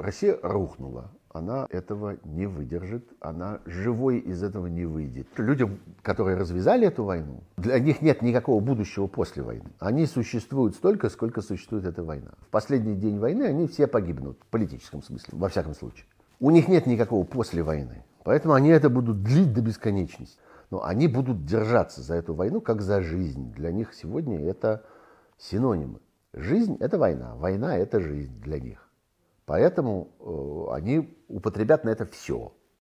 Россия рухнула. Она этого не выдержит, она живой из этого не выйдет. Людям, которые развязали эту войну, для них нет никакого будущего после войны. Они существуют столько, сколько существует эта война. В последний день войны они все погибнут, в политическом смысле, во всяком случае. У них нет никакого после войны, поэтому они это будут длить до бесконечности. Но они будут держаться за эту войну, как за жизнь. Для них сегодня это синонимы. Жизнь – это война, война – это жизнь для них. Поэтому э, они употребят на это все.